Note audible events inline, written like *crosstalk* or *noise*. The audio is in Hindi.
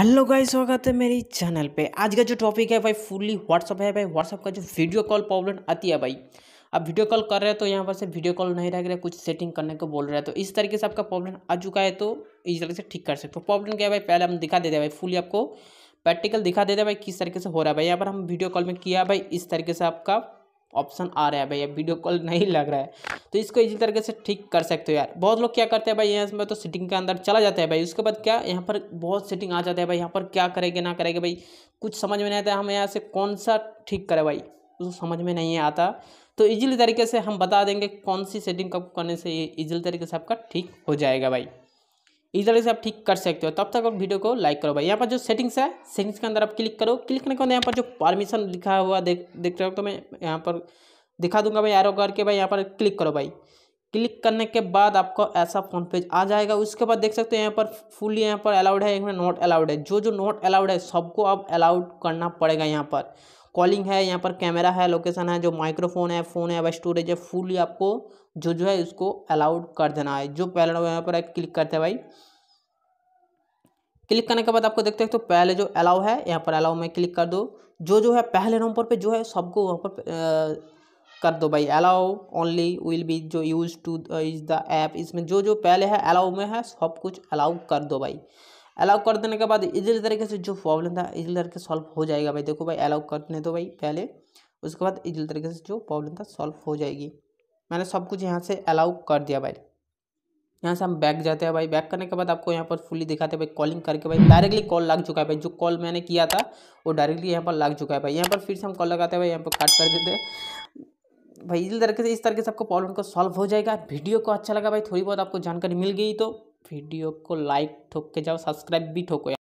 हेलो गाइस स्वागत है मेरी चैनल पे आज का जो टॉपिक है भाई फुल्ली व्हाट्सअप है भाई व्हाट्सअप का जो वीडियो कॉल प्रॉब्लम आती है भाई अब वीडियो कॉल कर रहे हो तो यहाँ पर से वीडियो कॉल नहीं रह गया कुछ सेटिंग करने को बोल रहा है तो इस तरीके से आपका प्रॉब्लम आ चुका है तो इस तरीके से ठीक कर सकते हो प्रॉब्लम क्या है भाई पहले हम दिखा देते हैं भाई फुली आपको प्रैक्टिकल दिखा देते हैं भाई किस तरीके से हो रहा है भाई यहाँ पर हम वीडियो कॉल में किया भाई इस तरीके से आपका ऑप्शन आ रहा है भाई अब वीडियो कॉल *laughs* नहीं लग रहा है तो इसको इजी तरीके से ठीक कर सकते हो यार बहुत लोग क्या करते हैं भाई यहाँ से तो सेटिंग के अंदर चला जाता है भाई उसके बाद क्या यहाँ पर बहुत सेटिंग आ जाता है भाई यहाँ पर क्या करेंगे ना करेंगे भाई कुछ समझ में नहीं आता हम यहाँ से कौन सा ठीक करें भाई उसको समझ में नहीं आता तो ईजिली तरीके से हम बता देंगे कौन सी सेटिंग कब करने से ये इजीली तरीके से आपका ठीक हो जाएगा भाई इस तरह से आप ठीक कर सकते हो तब तक आप वीडियो को लाइक करो भाई यहाँ पर जो सेटिंग्स है सेटिंग्स के अंदर आप क्लिक करो क्लिक करने के बाद यहाँ पर जो परमिशन लिखा हुआ देख देख रहे हो तो मैं यहाँ पर दिखा दूंगा भाई एरो करके भाई यहाँ पर क्लिक करो भाई क्लिक करने के बाद आपको ऐसा फोन पेज आ जाएगा उसके बाद देख सकते हो यहाँ पर फुली यहाँ पर अलाउड है यहाँ नॉट अलाउड है जो जो नॉट अलाउड है सबको अब अलाउड करना पड़ेगा यहाँ पर कॉलिंग है यहाँ पर कैमरा है लोकेशन है जो माइक्रोफोन है फ़ोन है स्टोरेज है फुली आपको जो जो है उसको अलाउड कर देना है जो पहले यहाँ पर क्लिक करते हैं भाई क्लिक करने के बाद आपको देखते हैं तो पहले जो अलाउ है यहाँ पर अलाउ में क्लिक कर दो जो जो है पहले नंबर पे जो है सबको वहाँ पर कर दो भाई अलाउ ओनली विल बी जो use to is the app इसमें जो जो पहले है अलाउ में है सब कुछ अलाउ कर दो भाई अलाउ कर देने के बाद इजली तरीके से जो प्रॉब्लम था इजली तरीके से सॉल्व हो जाएगा भाई देखो भाई अलाउ करने दो भाई पहले उसके बाद इजली तरीके से जो प्रॉब्लम था सॉल्व हो जाएगी मैंने सब कुछ यहाँ से अलाउ कर दिया भाई यहाँ से हम बैक जाते हैं भाई बैक करने के बाद आपको यहाँ पर फुली दिखाते हैं भाई कॉलिंग करके भाई डायरेक्टली कॉल लग चुका है भाई जो कॉल मैंने किया था वो डायरेक्टली यहाँ पर लग चुका है भाई यहाँ पर फिर से हम कॉल लगाते हैं भाई यहाँ पर कट कर देते हैं भाई इसी तरीके से इस तरीके से आपको प्रॉब्लम को सॉल्व हो जाएगा वीडियो को अच्छा लगा भाई थोड़ी बहुत आपको जानकारी मिल गई तो वीडियो को लाइक ठोक के जाओ सब्सक्राइब भी ठोको